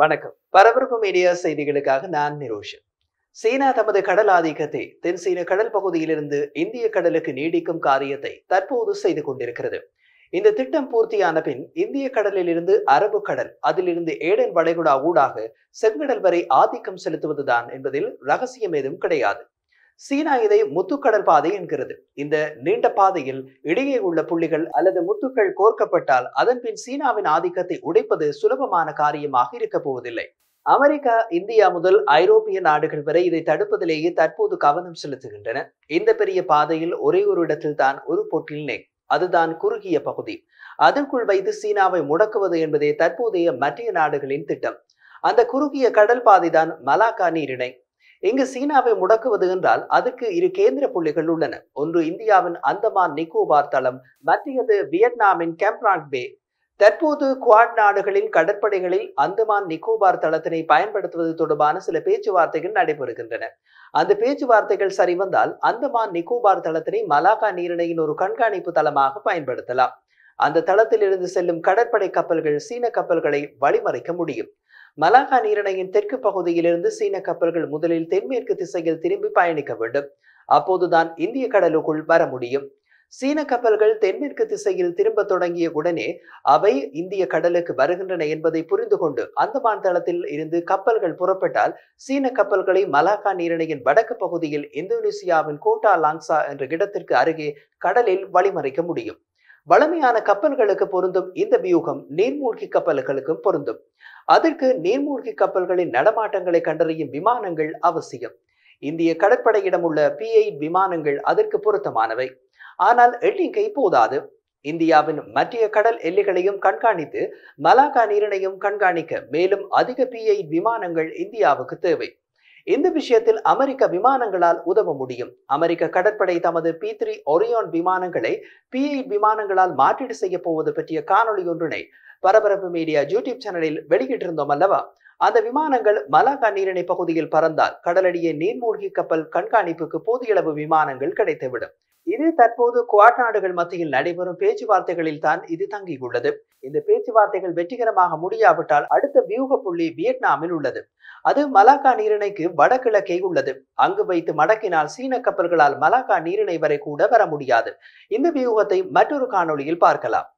வணக்கம் பரபரப்பு மீடியா செய்திகளுக்காக நான் நிரோஷன் சீனா தமது கடல் ஆதிக்கத்தை தென் சீன கடல் பகுதியிலிருந்து இந்திய கடலுக்கு நீடிக்கும் காரியத்தை தற்போது செய்து கொண்டிருக்கிறது இந்த திட்டம் பூர்த்தியான பின் இந்திய கடலில் இருந்து அரபு கடல் அதிலிருந்து ஏடன் வளைகுடா ஊடாக செங்கடல் வரை ஆதிக்கம் செலுத்துவதுதான் என்பதில் ரகசியம் ஏதும் கிடையாது சீனா இதை முத்துக்கடல் பாதை என்கிறது இந்த நீண்ட பாதையில் இடையே உள்ள புள்ளிகள் அல்லது முத்துக்கள் கோர்க்கப்பட்டால் அதன் பின் சீனாவின் ஆதிக்கத்தை உடைப்பது சுலபமான காரியமாக இருக்க போவதில்லை அமெரிக்கா இந்தியா முதல் ஐரோப்பிய நாடுகள் வரை இதை தடுப்பதிலேயே தற்போது கவனம் செலுத்துகின்றன இந்த பெரிய பாதையில் ஒரே ஒரு இடத்தில் தான் ஒரு பொட்டில் நே அதுதான் குறுகிய பகுதி அதற்குள் வைத்து சீனாவை முடக்குவது என்பதே தற்போதைய மத்திய நாடுகளின் திட்டம் அந்த குறுகிய கடல் பாதை தான் மலாக்கா நீரிணை இங்கு சீனாவை முடக்குவது என்றால் அதுக்கு இரு கேந்திர புள்ளிகள் உள்ளன ஒன்று இந்தியாவின் அந்தமான் நிக்கோபார் தளம் மத்தியது வியட்நாமின் கேம்ப்ராங் பே தற்போது குவாட் நாடுகளின் கடற்படைகளில் அந்தமான் நிக்கோபார் தளத்தினை பயன்படுத்துவது தொடர்பான சில பேச்சுவார்த்தைகள் நடைபெறுகின்றன அந்த பேச்சுவார்த்தைகள் சரிவந்தால் அந்தமான் நிக்கோபார் தளத்தினை மலாக்கா நீரிணையின் ஒரு கண்காணிப்பு தளமாக பயன்படுத்தலாம் அந்த தளத்திலிருந்து செல்லும் கடற்படை கப்பல்கள் சீன கப்பல்களை வழிமறைக்க முடியும் மலாகா நீரிணையின் தெற்கு பகுதியிலிருந்து சீன கப்பல்கள் முதலில் தென்மேற்கு திசையில் திரும்பி பயணிக்க வேண்டும் அப்போதுதான் இந்திய கடலுக்குள் வர முடியும் சீன கப்பல்கள் தென்மேற்கு திசையில் திரும்ப தொடங்கிய உடனே அவை இந்திய கடலுக்கு வருகின்றன என்பதை புரிந்து கொண்டு அந்தமான் தளத்தில் இருந்து கப்பல்கள் புறப்பட்டால் சீன கப்பல்களை மலாக்கா நீரிணையின் வடக்கு பகுதியில் இந்தோனேசியாவின் கோட்டா லாங்ஸா என்ற இடத்திற்கு அருகே கடலில் வழிமறைக்க முடியும் வளமையான கப்பல்களுக்கு பொருந்தும் இந்த வியூகம் நீர்மூழ்கி கப்பல்களுக்கும் பொருந்தும் அதற்கு நீர்மூழ்கி கப்பல்களின் நடமாட்டங்களை கண்டறியும் விமானங்கள் அவசியம் இந்திய கடற்படையிடம் உள்ள பி விமானங்கள் அதற்கு பொருத்தமானவை ஆனால் எல்லிங்கை போதாது இந்தியாவின் மத்திய கடல் எல்லைகளையும் கண்காணித்து மலாக்கா நீரினையும் கண்காணிக்க மேலும் அதிக பி விமானங்கள் இந்தியாவுக்கு தேவை இந்த விஷயத்தில் அமெரிக்க விமானங்களால் உதவ முடியும் அமெரிக்க கடற்படை தமது பி த்ரீ ஒரியான் விமானங்களை பி எயிட் விமானங்களால் மாற்றீடு செய்ய போவது பற்றிய காணொலி ஒன்றினை பரபரப்பு மீடியா யூடியூப் சேனலில் வெளியிட்டிருந்தோம் அல்லவா அந்த விமானங்கள் மலாக்கா நீரிணை பகுதியில் பறந்தால் கடலடியே நீர்மூழ்கி கப்பல் கண்காணிப்புக்கு போதிய அளவு விமானங்கள் கிடைத்துவிடும் இது தற்போது குவாட் நாடுகள் மத்தியில் நடைபெறும் பேச்சுவார்த்தைகளில் தான் இது தங்கியுள்ளது இந்த பேச்சுவார்த்தைகள் வெற்றிகரமாக முடியாவிட்டால் அடுத்த வியூக புள்ளி வியட்நாமில் உள்ளது அது மலாக்கா நீரிணைக்கு வடகிழக்கே உள்ளது அங்கு வைத்து மடக்கினால் சீன கப்பல்களால் மலாக்கா நீரிணை வரை கூட வர முடியாது இந்த வியூகத்தை மற்றொரு காணொளியில் பார்க்கலாம்